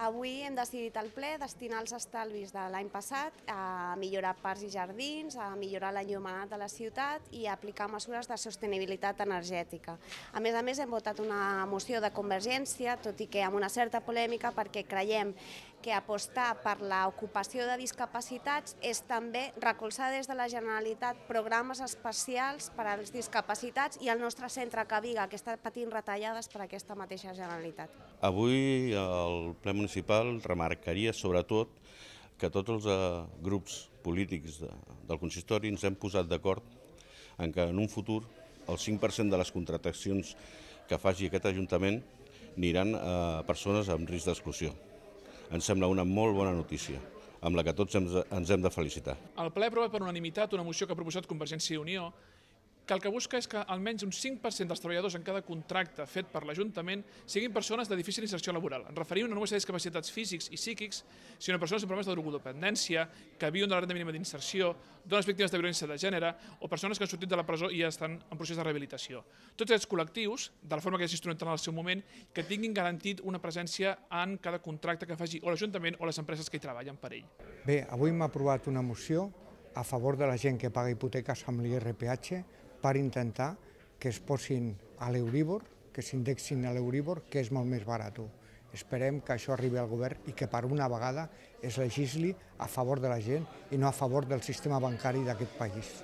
Avui hem decidit al ple destinar els estalvis de l'any passat a millorar parcs i jardins, a millorar l'enllumenat de la ciutat i a aplicar mesures de sostenibilitat energètica. A més a més, hem votat una moció de convergència, tot i que amb una certa polèmica, perquè creiem que apostar per l'ocupació de discapacitats és també recolzar des de la Generalitat programes especials per als discapacitats i el nostre centre viga, que està patint retallades per aquesta mateixa Generalitat. Avui el ple municipal municipal remarcaria sobretot que tots els eh, grups polítics de, del consistori ens hem posat d'acord en que en un futur el 5% de les contractacions que faci aquest Ajuntament aniran a persones amb risc d'exclusió. Ens sembla una molt bona notícia amb la que tots ens hem de felicitar. El ple aprova per unanimitat una moció que ha proposat Convergència i Unió que el que busca és que almenys un 5% dels treballadors en cada contracte fet per l'Ajuntament siguin persones de difícil inserció laboral. En referim no només a discapacitats físics i psíquics, sinó a persones amb problemes de drogodependència, que viuen de la renda mínima d'inserció, dones víctimes de violència de gènere o persones que han sortit de la presó i ja estan en procés de rehabilitació. Tots aquests col·lectius, de la forma que es instrumenten el seu moment, que tinguin garantit una presència en cada contracte que faci o l'Ajuntament o les empreses que hi treballen per ell. Bé, avui m'ha aprovat una moció a favor de la gent que paga hipoteques amb l'IRPH per intentar que es posin a l'Euríbor, que s'indexin a l'Euríbor, que és molt més barat. Esperem que això arribi al govern i que per una vegada es legisli a favor de la gent i no a favor del sistema bancari d'aquest país.